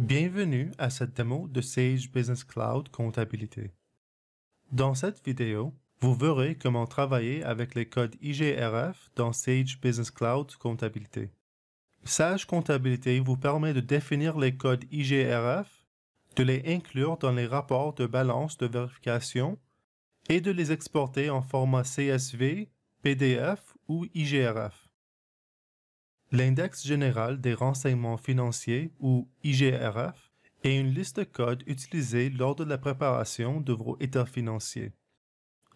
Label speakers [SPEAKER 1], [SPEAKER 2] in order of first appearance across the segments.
[SPEAKER 1] Bienvenue à cette démo de Sage Business Cloud Comptabilité. Dans cette vidéo, vous verrez comment travailler avec les codes IGRF dans Sage Business Cloud Comptabilité. Sage Comptabilité vous permet de définir les codes IGRF, de les inclure dans les rapports de balance de vérification et de les exporter en format CSV, PDF ou IGRF. L'index général des renseignements financiers ou IGRF est une liste de codes utilisés lors de la préparation de vos états financiers.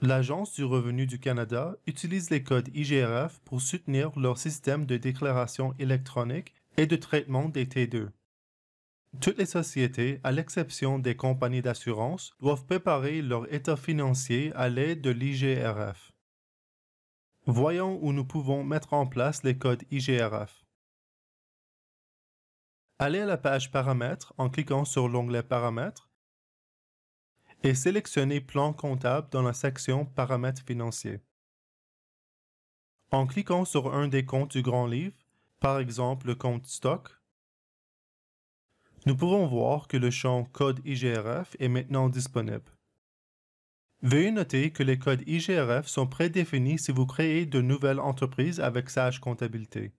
[SPEAKER 1] L'Agence du revenu du Canada utilise les codes IGRF pour soutenir leur système de déclaration électronique et de traitement des T2. Toutes les sociétés, à l'exception des compagnies d'assurance, doivent préparer leur état financier à l'aide de l'IGRF. Voyons où nous pouvons mettre en place les codes IGRF. Allez à la page Paramètres en cliquant sur l'onglet Paramètres et sélectionnez Plan comptable dans la section Paramètres financiers. En cliquant sur un des comptes du grand livre, par exemple le compte stock, nous pouvons voir que le champ Code IGRF est maintenant disponible. Veuillez noter que les codes IGRF sont prédéfinis si vous créez de nouvelles entreprises avec Sage Comptabilité.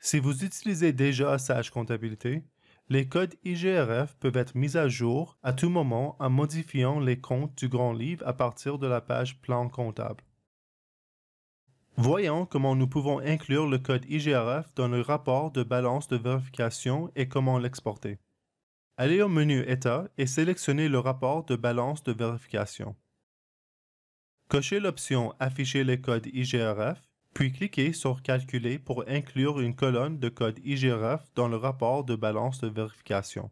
[SPEAKER 1] Si vous utilisez déjà Sage Comptabilité, les codes IGRF peuvent être mis à jour à tout moment en modifiant les comptes du grand livre à partir de la page Plan comptable. Voyons comment nous pouvons inclure le code IGRF dans le rapport de balance de vérification et comment l'exporter. Allez au menu État et sélectionnez le rapport de balance de vérification. Cochez l'option Afficher les codes IGRF, puis cliquez sur Calculer pour inclure une colonne de code IGRF dans le rapport de balance de vérification.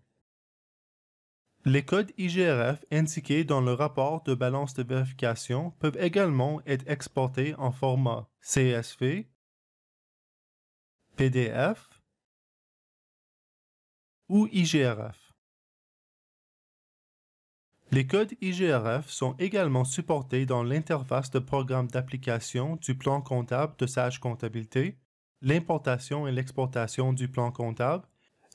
[SPEAKER 1] Les codes IGRF indiqués dans le rapport de balance de vérification peuvent également être exportés en format CSV, PDF ou IGRF. Les codes IGRF sont également supportés dans l'interface de programme d'application du plan comptable de Sage Comptabilité, l'importation et l'exportation du plan comptable,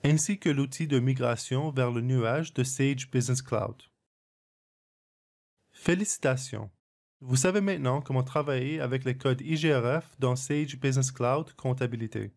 [SPEAKER 1] ainsi que l'outil de migration vers le nuage de Sage Business Cloud. Félicitations! Vous savez maintenant comment travailler avec les codes IGRF dans Sage Business Cloud Comptabilité.